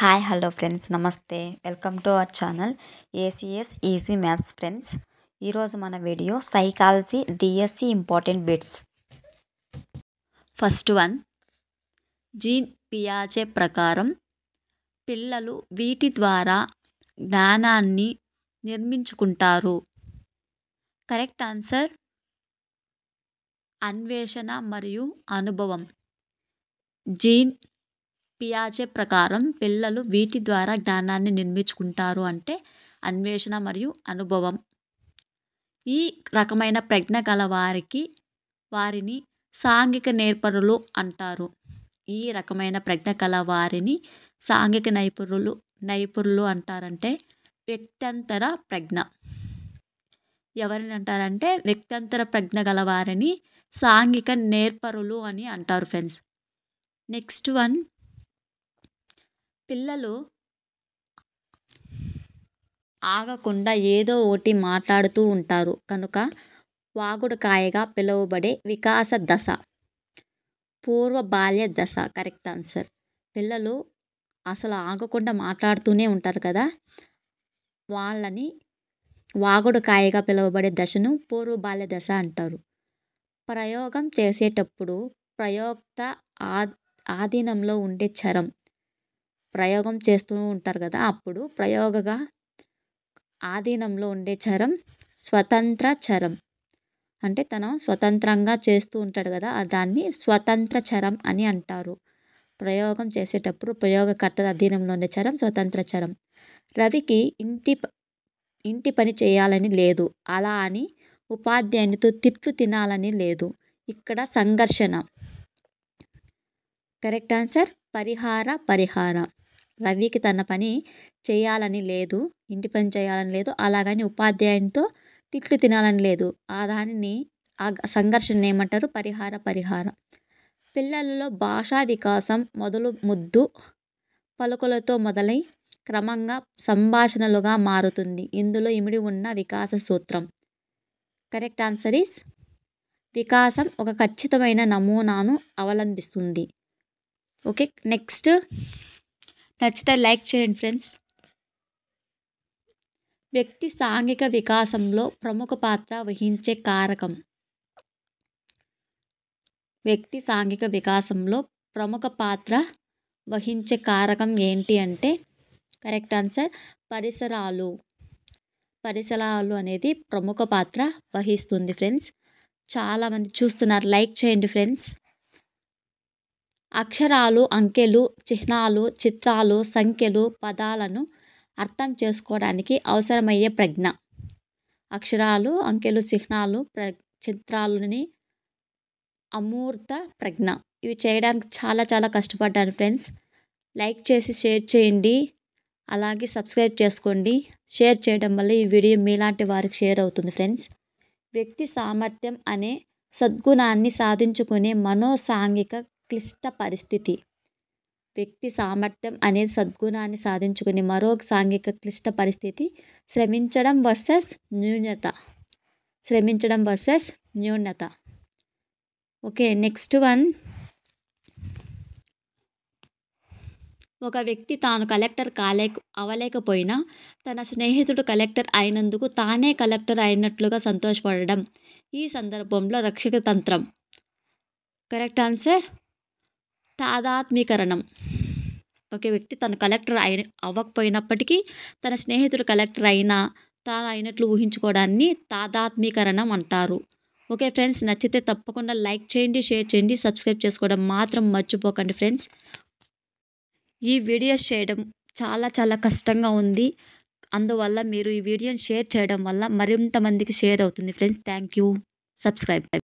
hi hello friends నమస్తే welcome to our channel ACS easy maths friends ఈరోజు మన video psychology DSC important bits first one Jean పియాజే ప్రకారం పిల్లలు వీటి ద్వారా జ్ఞానాన్ని నిర్మించుకుంటారు కరెక్ట్ ఆన్సర్ అన్వేషణ మరియు అనుభవం జీన్ పియాజే ప్రకారం పిల్లలు వీటి ద్వారా జ్ఞానాన్ని నిర్మించుకుంటారు అంటే అన్వేషణ మరియు అనుభవం ఈ రకమైన ప్రజ్ఞ గల వారికి వారిని సాంఘిక నేర్పరులు అంటారు ఈ రకమైన ప్రజ్ఞ కల వారిని సాంఘిక నైపుణులు నైపుణులు అంటారంటే వ్యక్తంతర ప్రజ్ఞ ఎవరిని అంటారంటే వ్యక్తంతర ప్రజ్ఞ గల వారిని సాంఘిక నేర్పరులు అని అంటారు ఫ్రెండ్స్ నెక్స్ట్ వన్ పిల్లలు ఆగకుండా ఏదో ఒకటి మాట్లాడుతూ ఉంటారు కనుక వాగుడుకాయగా పిలువబడే వికాస దశ పూర్వ బాల్య దశ కరెక్ట్ ఆన్సర్ పిల్లలు అసలు ఆగకుండా మాట్లాడుతూనే ఉంటారు కదా వాళ్ళని వాగుడుకాయగా పిలువబడే దశను పూర్వ బాల్య దశ అంటారు ప్రయోగం చేసేటప్పుడు ప్రయోక్త ఆధీనంలో ఉండే చరం ప్రయోగం చేస్తూ ఉంటారు కదా అప్పుడు ప్రయోగగా ఆధీనంలో ఉండే చరం స్వతంత్ర చరం అంటే తను స్వతంత్రంగా చేస్తూ ఉంటాడు కదా దాన్ని స్వతంత్ర చరం అని అంటారు ప్రయోగం చేసేటప్పుడు ప్రయోగకర్త అధీనంలో ఉండే చరం స్వతంత్ర చరం రవికి ఇంటి ఇంటి పని చేయాలని లేదు అలా అని ఉపాధ్యాయునితో తిట్లు తినాలని లేదు ఇక్కడ సంఘర్షణ కరెక్ట్ ఆన్సర్ పరిహార పరిహారం రవికి తన పని చేయాలని లేదు ఇంటి పని చేయాలని లేదు అలాగని ఉపాధ్యాయునితో తిట్లు తినాలని లేదు ఆ దానిని ఆ సంఘర్షణ ఏమంటారు పరిహార పరిహారం పిల్లలలో భాషా వికాసం మొదలు ముద్దు పలుకులతో మొదలై క్రమంగా సంభాషణలుగా మారుతుంది ఇందులో ఇమిడి ఉన్న వికాస సూత్రం కరెక్ట్ ఆన్సర్ ఇస్ వికాసం ఒక ఖచ్చితమైన నమూనాను అవలంబిస్తుంది ఓకే నెక్స్ట్ నచ్చితే లైక్ చేయండి ఫ్రెండ్స్ వ్యక్తి సాంఘిక వికాసంలో ప్రముఖ పాత్ర వహించే కారకం వ్యక్తి సాంఘిక వికాసంలో ప్రముఖ పాత్ర వహించే కారకం ఏంటి అంటే కరెక్ట్ ఆన్సర్ పరిసరాలు పరిసరాలు అనేది ప్రముఖ పాత్ర వహిస్తుంది ఫ్రెండ్స్ చాలామంది చూస్తున్నారు లైక్ చేయండి ఫ్రెండ్స్ అక్షరాలు అంకెలు చిహ్నాలు చిత్రాలు సంఖ్యలు పదాలను అర్థం చేసుకోవడానికి అవసరమయ్యే ప్రజ్ఞ అక్షరాలు అంకెలు చిహ్నాలు ప్ర చిత్రాలని అమూర్త ప్రజ్ఞ ఇవి చేయడానికి చాలా చాలా కష్టపడ్డాను ఫ్రెండ్స్ లైక్ చేసి షేర్ చేయండి అలాగే సబ్స్క్రైబ్ చేసుకోండి షేర్ చేయడం వల్ల ఈ వీడియో మీలాంటి వారికి షేర్ అవుతుంది ఫ్రెండ్స్ వ్యక్తి సామర్థ్యం అనే సద్గుణాన్ని సాధించుకునే మనోసాంఘిక క్లిష్ట పరిస్థితి వ్యక్తి సామర్థ్యం అనే సద్గుణాన్ని సాధించుకుని మరో సాంఘిక క్లిష్ట పరిస్థితి శ్రమించడం వర్సెస్ న్యూనత శ్రమించడం వర్సెస్ న్యూనత ఓకే నెక్స్ట్ వన్ ఒక వ్యక్తి తాను కలెక్టర్ కాలేక అవ్వలేకపోయినా తన స్నేహితుడు కలెక్టర్ అయినందుకు తానే కలెక్టర్ అయినట్లుగా సంతోషపడడం ఈ సందర్భంలో రక్షక తంత్రం కరెక్ట్ ఆన్సర్ తాదాత్మీకరణం ఒక వ్యక్తి తను కలెక్టర్ అయి అవ్వకపోయినప్పటికీ తన స్నేహితుడు కలెక్టర్ అయినా తాను అయినట్లు ఊహించుకోవడాన్ని తాదాత్మీకరణం అంటారు ఓకే ఫ్రెండ్స్ నచ్చితే తప్పకుండా లైక్ చేయండి షేర్ చేయండి సబ్స్క్రైబ్ చేసుకోవడం మాత్రం మర్చిపోకండి ఫ్రెండ్స్ ఈ వీడియోస్ చేయడం చాలా చాలా కష్టంగా ఉంది అందువల్ల మీరు ఈ వీడియోని షేర్ చేయడం వల్ల మరింత మందికి షేర్ అవుతుంది ఫ్రెండ్స్ థ్యాంక్ యూ సబ్స్క్రైబ్